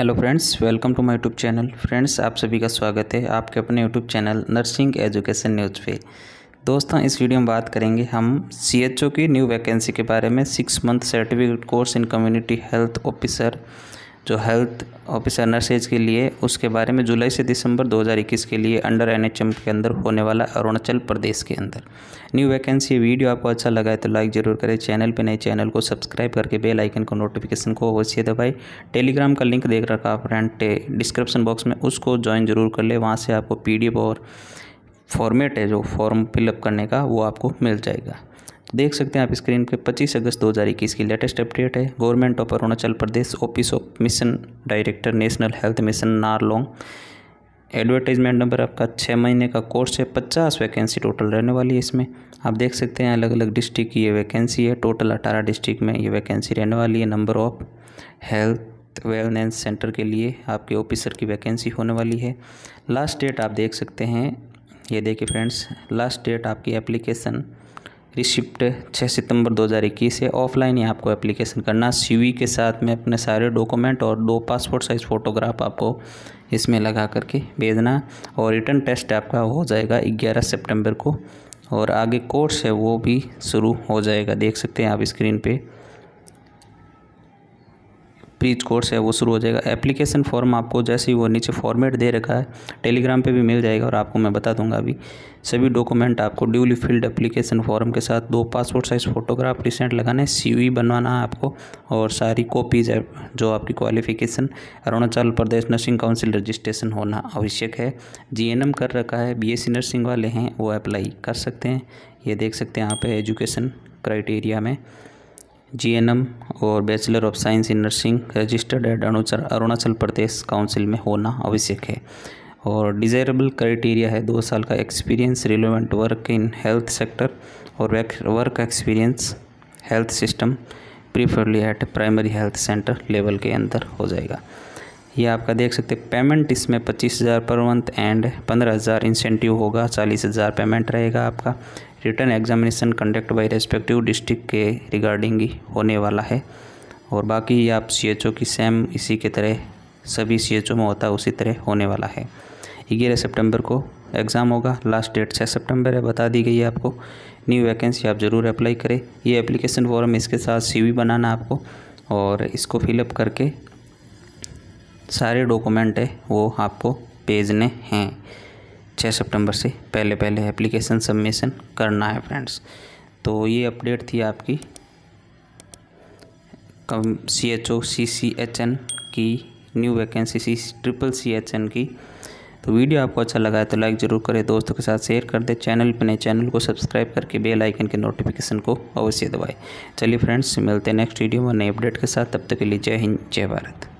hello friends welcome to my YouTube channel friends आप सभी का स्वागत है आपके अपने YouTube channel nursing education news पे दोस्तों इस वीडियो में बात करेंगे हम सी की न्यू वैकेंसी के बारे में six month certificate course in community health officer जो हेल्थ ऑफिसर नर्सेज के लिए उसके बारे में जुलाई से दिसंबर 2021 के लिए अंडर एन के अंदर होने वाला अरुणाचल प्रदेश के अंदर न्यू वैकेंसी वीडियो आपको अच्छा लगा है तो लाइक जरूर करें चैनल पर नए चैनल को सब्सक्राइब करके बेल आइकन को नोटिफिकेशन को अवश्य दबाएं टेलीग्राम का लिंक देख रखा फ्रेंड डिस्क्रिप्शन बॉक्स में उसको ज्वाइन जरूर कर ले वहाँ से आपको पी और फॉर्मेट है जो फॉर्म फिलअप करने का वो आपको मिल जाएगा देख सकते हैं आप स्क्रीन पे 25 अगस्त 2021 की लेटेस्ट अपडेट है government of Arunachal Pradesh office of mission director national health mission नारलोंग एडवर्टाइजमेंट नंबर आपका छः महीने का कोर्स है पचास वैकेंसी टोटल रहने वाली है इसमें आप देख सकते हैं अलग अलग डिस्ट्रिक्ट की ये वैकेंसी है टोटल अठारह डिस्ट्रिक्ट में ये वैकेंसी रहने वाली है number of health wellness centre के लिए आपके ऑफिसर की वैकेंसी होने वाली है लास्ट डेट आप देख सकते हैं ये देखिए फ्रेंड्स लास्ट डेट आपकी एप्लीकेशन रिसिप्ट 6 सितंबर 2021 है ऑफलाइन ही आपको एप्लीकेशन करना सीवी के साथ में अपने सारे डॉक्यूमेंट और दो पासपोर्ट साइज़ फ़ोटोग्राफ आपको इसमें लगा करके भेजना और रिटर्न टेस्ट आपका हो जाएगा 11 सितंबर को और आगे कोर्स है वो भी शुरू हो जाएगा देख सकते हैं आप स्क्रीन पे प्रीच कोर्स है वो शुरू हो जाएगा एप्लीकेशन फॉर्म आपको जैसे ही वो नीचे फॉर्मेट दे रखा है टेलीग्राम पे भी मिल जाएगा और आपको मैं बता दूंगा अभी सभी डॉक्यूमेंट आपको ड्यूली फिल्ड एप्लीकेशन फॉर्म के साथ दो पासपोर्ट साइज़ फ़ोटोग्राफ रिसेंट लगाना है सी बनवाना है आपको और सारी कॉपीज है जो आपकी qualification Arunachal Pradesh nursing council registration होना आवश्यक है जी कर रखा है बी नर्सिंग वाले हैं वो अप्लाई कर सकते हैं ये देख सकते हैं यहाँ पे एजुकेशन क्राइटेरिया में जीएनएम और bachelor of science in nursing registered at Arunachal Arunachal Pradesh council में होना आवश्यक है और डिज़ायरेबल क्राइटेरिया है दो साल का experience relevant work in health sector और work experience health system preferably at primary health centre level के अंदर हो जाएगा ये आपका देख सकते हैं पेमेंट इसमें पच्चीस हज़ार पर मंथ एंड पंद्रह हज़ार इंसेंटिव होगा चालीस हज़ार पेमेंट रहेगा आपका written examination conduct by respective district के रिगार्डिंग ही होने वाला है और बाकी आप सी की सेम इसी के तरह सभी सी में होता है उसी तरह होने वाला है ग्यारह सेप्टेम्बर को एग्ज़ाम होगा लास्ट डेट छः सेप्टेम्बर है बता दी गई है आपको न्यू वैकेंसी आप ज़रूर अप्लाई करें ये एप्लीकेशन फॉर्म इसके साथ वी बनाना आपको और इसको फिलअप करके सारे डॉक्यूमेंट है वो आपको भेजने हैं छः सितंबर से पहले पहले एप्लीकेशन सबमिशन करना है फ्रेंड्स तो ये अपडेट थी आपकी कम C H O C C H N की new vacancy C triple C H N की तो वीडियो आपको अच्छा लगा है तो लाइक ज़रूर करें दोस्तों के साथ शेयर कर दें चैनल पर नए चैनल को सब्सक्राइब करके बेल आइकन के नोटिफिकेशन को अवश्य दबाएं चलिए फ्रेंड्स मिलते हैं नेक्स्ट वीडियो में नए अपडेट के साथ तब तक के लिए जय हिंद जय भारत